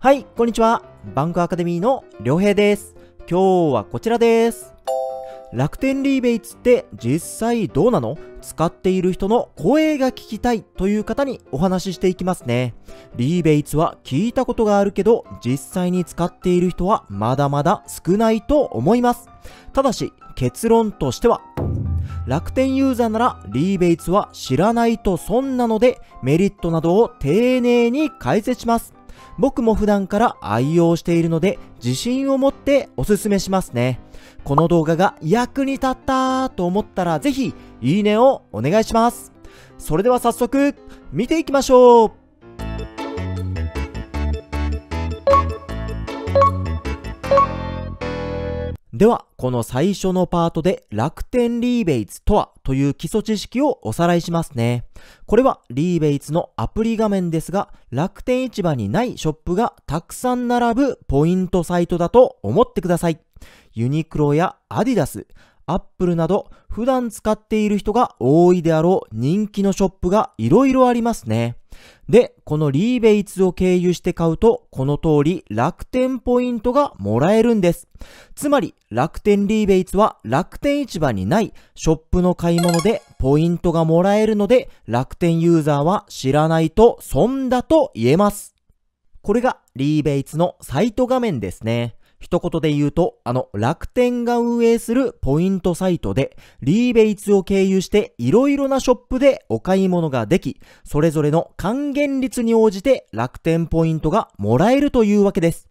はい、こんにちは。バンクアカデミーの良平です。今日はこちらです。楽天リーベイツって実際どうなの使っている人の声が聞きたいという方にお話ししていきますね。リーベイツは聞いたことがあるけど、実際に使っている人はまだまだ少ないと思います。ただし、結論としては、楽天ユーザーならリーベイツは知らないと損なのでメリットなどを丁寧に解説します。僕も普段から愛用しているので自信を持っておすすめしますね。この動画が役に立ったと思ったらぜひいいねをお願いします。それでは早速見ていきましょうでは、この最初のパートで楽天リーベイツとはという基礎知識をおさらいしますね。これはリーベイツのアプリ画面ですが、楽天市場にないショップがたくさん並ぶポイントサイトだと思ってください。ユニクロやアディダス、アップルなど普段使っている人が多いであろう人気のショップが色々ありますね。で、このリーベイツを経由して買うと、この通り楽天ポイントがもらえるんです。つまり、楽天リーベイツは楽天市場にないショップの買い物でポイントがもらえるので、楽天ユーザーは知らないと損だと言えます。これがリーベイツのサイト画面ですね。一言で言うと、あの楽天が運営するポイントサイトで、リーベイツを経由していろいろなショップでお買い物ができ、それぞれの還元率に応じて楽天ポイントがもらえるというわけです。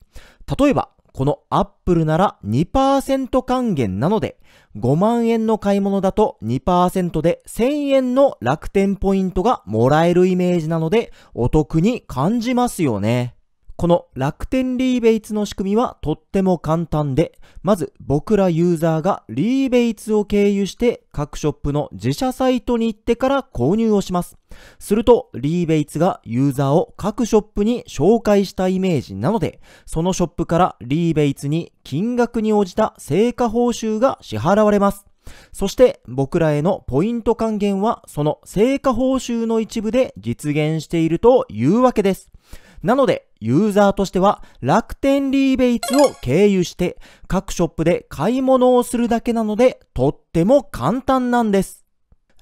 例えば、このアップルなら2%還元なので、5万円の買い物だと2%で1000円の楽天ポイントがもらえるイメージなので、お得に感じますよね。この楽天リーベイツの仕組みはとっても簡単で、まず僕らユーザーがリーベイツを経由して各ショップの自社サイトに行ってから購入をします。すると、リーベイツがユーザーを各ショップに紹介したイメージなので、そのショップからリーベイツに金額に応じた成果報酬が支払われます。そして僕らへのポイント還元はその成果報酬の一部で実現しているというわけです。なので、ユーザーとしては楽天リーベイツを経由して各ショップで買い物をするだけなのでとっても簡単なんです。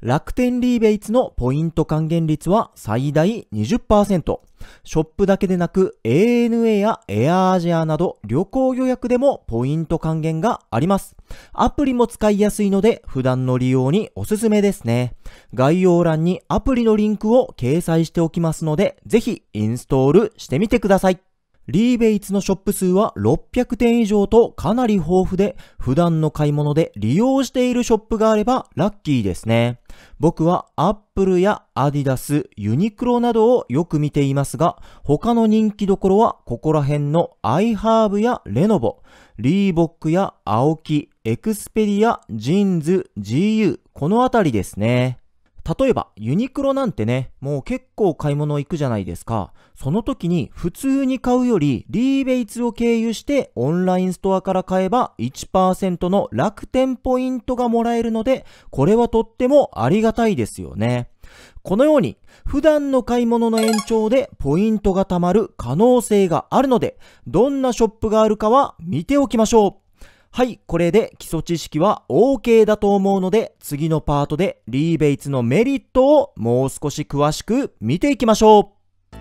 楽天リーベイツのポイント還元率は最大20%。ショップだけでなく ANA や Air Asia など旅行予約でもポイント還元があります。アプリも使いやすいので普段の利用におすすめですね。概要欄にアプリのリンクを掲載しておきますので、ぜひインストールしてみてください。リーベイツのショップ数は600点以上とかなり豊富で、普段の買い物で利用しているショップがあればラッキーですね。僕はアップルやアディダス、ユニクロなどをよく見ていますが、他の人気どころはここら辺のアイハーブやレノボ、リーボックやアオキ、エクスペリア、ジーンズ、GU、このあたりですね。例えば、ユニクロなんてね、もう結構買い物行くじゃないですか。その時に普通に買うより、リーベイツを経由してオンラインストアから買えば1%の楽天ポイントがもらえるので、これはとってもありがたいですよね。このように、普段の買い物の延長でポイントが貯まる可能性があるので、どんなショップがあるかは見ておきましょう。はい、これで基礎知識は OK だと思うので、次のパートでリーベイツのメリットをもう少し詳しく見ていきましょう。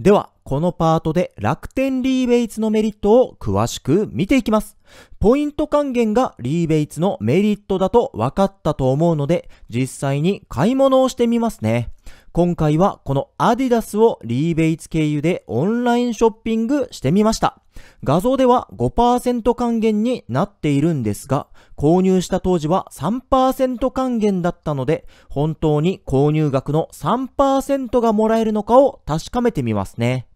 では、このパートで楽天リーベイツのメリットを詳しく見ていきます。ポイント還元がリーベイツのメリットだと分かったと思うので、実際に買い物をしてみますね。今回はこのアディダスをリーベイツ経由でオンラインショッピングしてみました。画像では5%還元になっているんですが、購入した当時は3%還元だったので、本当に購入額の3%がもらえるのかを確かめてみますね。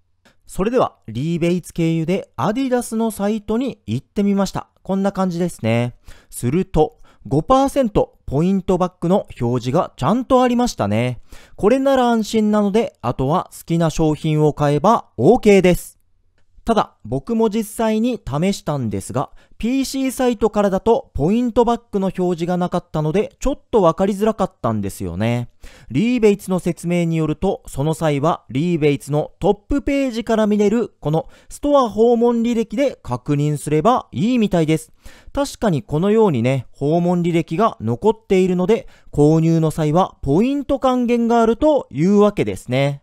それでは、リーベイツ経由でアディダスのサイトに行ってみました。こんな感じですね。すると、5%ポイントバックの表示がちゃんとありましたね。これなら安心なので、あとは好きな商品を買えば OK です。ただ、僕も実際に試したんですが、PC サイトからだとポイントバックの表示がなかったので、ちょっとわかりづらかったんですよね。リーベイツの説明によると、その際はリーベイツのトップページから見れる、このストア訪問履歴で確認すればいいみたいです。確かにこのようにね、訪問履歴が残っているので、購入の際はポイント還元があるというわけですね。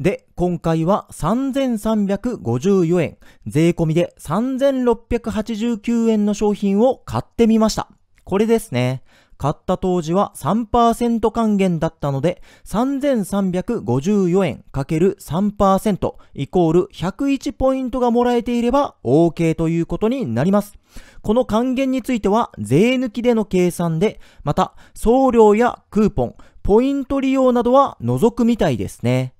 で、今回は3354円、税込みで3689円の商品を買ってみました。これですね。買った当時は3%還元だったので、3354円 ×3% イコール101ポイントがもらえていれば OK ということになります。この還元については税抜きでの計算で、また送料やクーポン、ポイント利用などは除くみたいですね。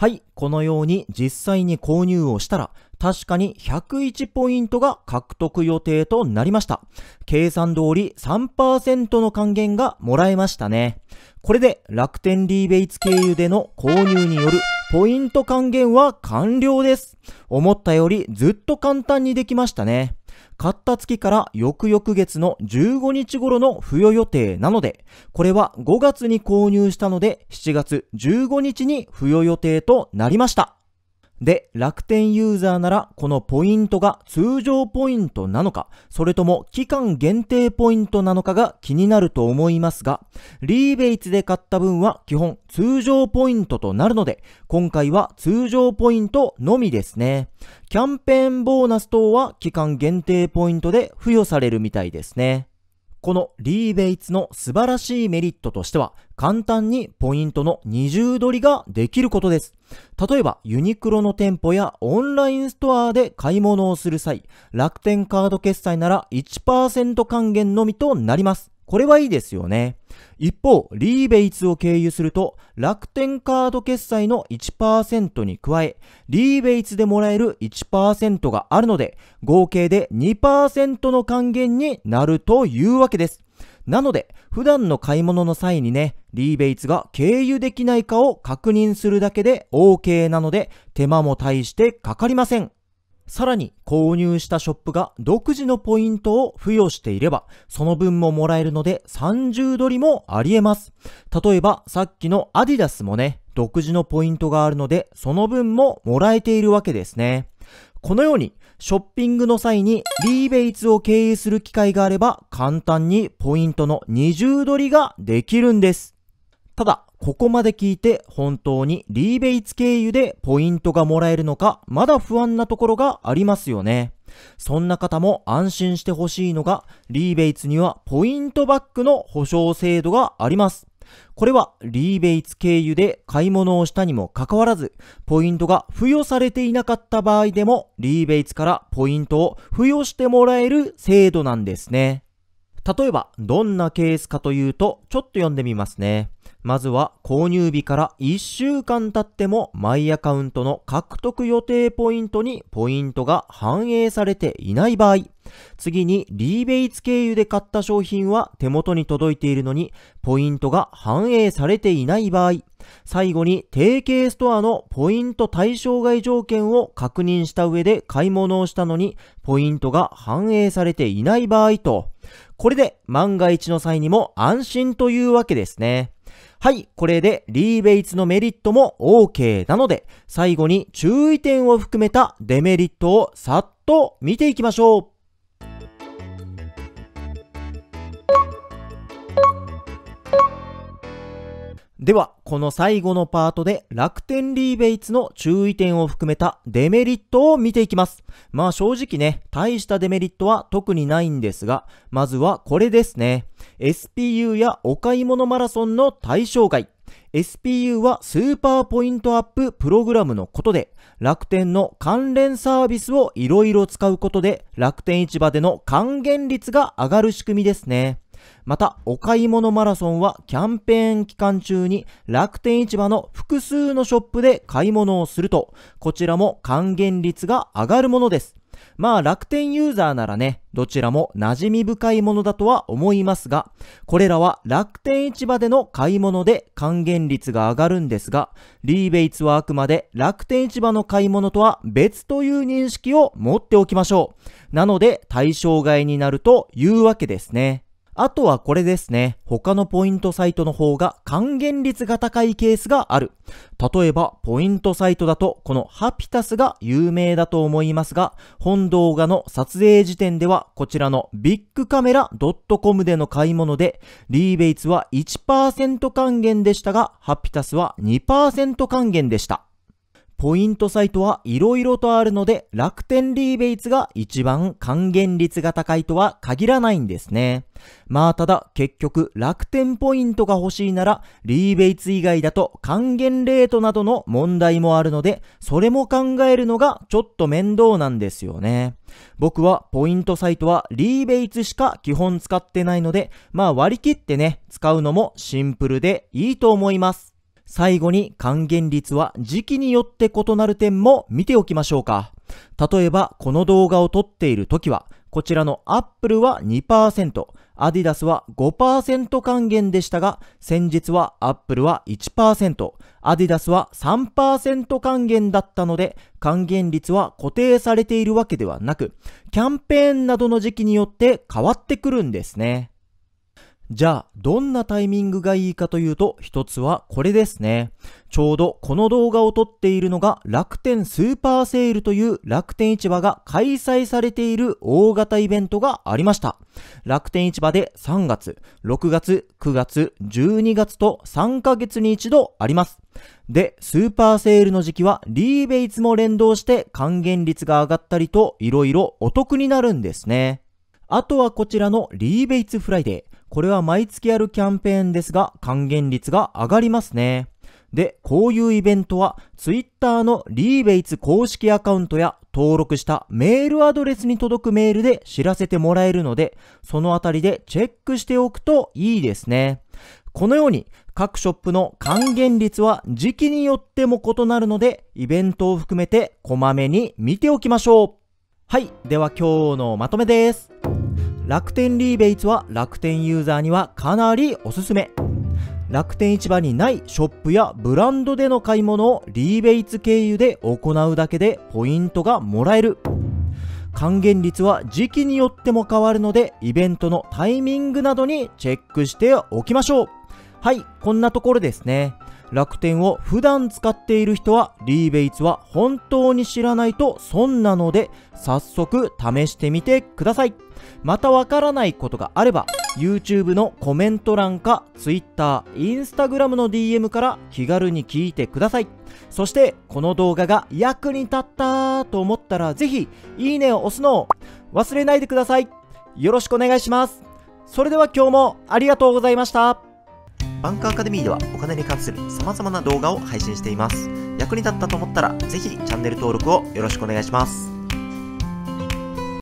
はい、このように実際に購入をしたら、確かに101ポイントが獲得予定となりました。計算通り3%の還元がもらえましたね。これで楽天リーベイツ経由での購入によるポイント還元は完了です。思ったよりずっと簡単にできましたね。買った月から翌々月の15日頃の付与予定なので、これは5月に購入したので7月15日に付与予定となりました。で、楽天ユーザーならこのポイントが通常ポイントなのか、それとも期間限定ポイントなのかが気になると思いますが、リーベイツで買った分は基本通常ポイントとなるので、今回は通常ポイントのみですね。キャンペーンボーナス等は期間限定ポイントで付与されるみたいですね。このリーベイツの素晴らしいメリットとしては、簡単にポイントの二重取りができることです。例えば、ユニクロの店舗やオンラインストアで買い物をする際、楽天カード決済なら1%還元のみとなります。これはいいですよね。一方、リーベイツを経由すると、楽天カード決済の1%に加え、リーベイツでもらえる1%があるので、合計で2%の還元になるというわけです。なので、普段の買い物の際にね、リーベイツが経由できないかを確認するだけで OK なので、手間も大してかかりません。さらに購入したショップが独自のポイントを付与していれば、その分ももらえるので30ドリもあり得ます。例えばさっきのアディダスもね、独自のポイントがあるので、その分ももらえているわけですね。このように、ショッピングの際にリーベイツを経由する機会があれば、簡単にポイントの20ドリができるんです。ただ、ここまで聞いて本当にリーベイツ経由でポイントがもらえるのか、まだ不安なところがありますよね。そんな方も安心してほしいのが、リーベイツにはポイントバックの保証制度があります。これはリーベイツ経由で買い物をしたにもかかわらず、ポイントが付与されていなかった場合でも、リーベイツからポイントを付与してもらえる制度なんですね。例えば、どんなケースかというと、ちょっと読んでみますね。まずは購入日から1週間経ってもマイアカウントの獲得予定ポイントにポイントが反映されていない場合、次にリーベイツ経由で買った商品は手元に届いているのにポイントが反映されていない場合、最後に提携ストアのポイント対象外条件を確認した上で買い物をしたのにポイントが反映されていない場合と、これで万が一の際にも安心というわけですね。はい、これでリーベイツのメリットも OK なので、最後に注意点を含めたデメリットをさっと見ていきましょう。では、この最後のパートで楽天リーベイツの注意点を含めたデメリットを見ていきます。まあ正直ね、大したデメリットは特にないんですが、まずはこれですね。SPU やお買い物マラソンの対象外。SPU はスーパーポイントアッププログラムのことで、楽天の関連サービスをいろいろ使うことで、楽天市場での還元率が上がる仕組みですね。また、お買い物マラソンはキャンペーン期間中に楽天市場の複数のショップで買い物をすると、こちらも還元率が上がるものです。まあ楽天ユーザーならね、どちらも馴染み深いものだとは思いますが、これらは楽天市場での買い物で還元率が上がるんですが、リーベイツはあくまで楽天市場の買い物とは別という認識を持っておきましょう。なので対象外になるというわけですね。あとはこれですね。他のポイントサイトの方が還元率が高いケースがある。例えば、ポイントサイトだと、このハピタスが有名だと思いますが、本動画の撮影時点では、こちらのビッグカメラ .com での買い物で、リーベイツは1%還元でしたが、ハピタスは2%還元でした。ポイントサイトはいろいろとあるので、楽天リーベイツが一番還元率が高いとは限らないんですね。まあただ、結局楽天ポイントが欲しいなら、リーベイツ以外だと還元レートなどの問題もあるので、それも考えるのがちょっと面倒なんですよね。僕はポイントサイトはリーベイツしか基本使ってないので、まあ割り切ってね、使うのもシンプルでいいと思います。最後に還元率は時期によって異なる点も見ておきましょうか。例えば、この動画を撮っている時は、こちらの Apple は2%、アディダスは5%還元でしたが、先日はアップルは1%、アディダスは3%還元だったので、還元率は固定されているわけではなく、キャンペーンなどの時期によって変わってくるんですね。じゃあ、どんなタイミングがいいかというと、一つはこれですね。ちょうどこの動画を撮っているのが楽天スーパーセールという楽天市場が開催されている大型イベントがありました。楽天市場で3月、6月、9月、12月と3ヶ月に一度あります。で、スーパーセールの時期はリーベイツも連動して還元率が上がったりといろいろお得になるんですね。あとはこちらのリーベイツフライデー。これは毎月やるキャンペーンですが、還元率が上がりますね。で、こういうイベントは、Twitter のリーベイツ公式アカウントや登録したメールアドレスに届くメールで知らせてもらえるので、そのあたりでチェックしておくといいですね。このように各ショップの還元率は時期によっても異なるので、イベントを含めてこまめに見ておきましょう。はい、では今日のまとめです。楽天リーベイツは楽天ユーザーにはかなりおすすめ。楽天市場にないショップやブランドでの買い物をリーベイツ経由で行うだけでポイントがもらえる。還元率は時期によっても変わるので、イベントのタイミングなどにチェックしておきましょう。はい、こんなところですね。楽天を普段使っている人は、リーベイツは本当に知らないと損なので、早速試してみてください。またわからないことがあれば YouTube のコメント欄か Twitter、Instagram の DM から気軽に聞いてくださいそしてこの動画が役に立ったと思ったらぜひいいねを押すのを忘れないでくださいよろしくお願いしますそれでは今日もありがとうございましたバンクアカデミーではお金に関する様々な動画を配信しています。役に立ったと思ったら、ぜひチャンネル登録をよろしくお願いします。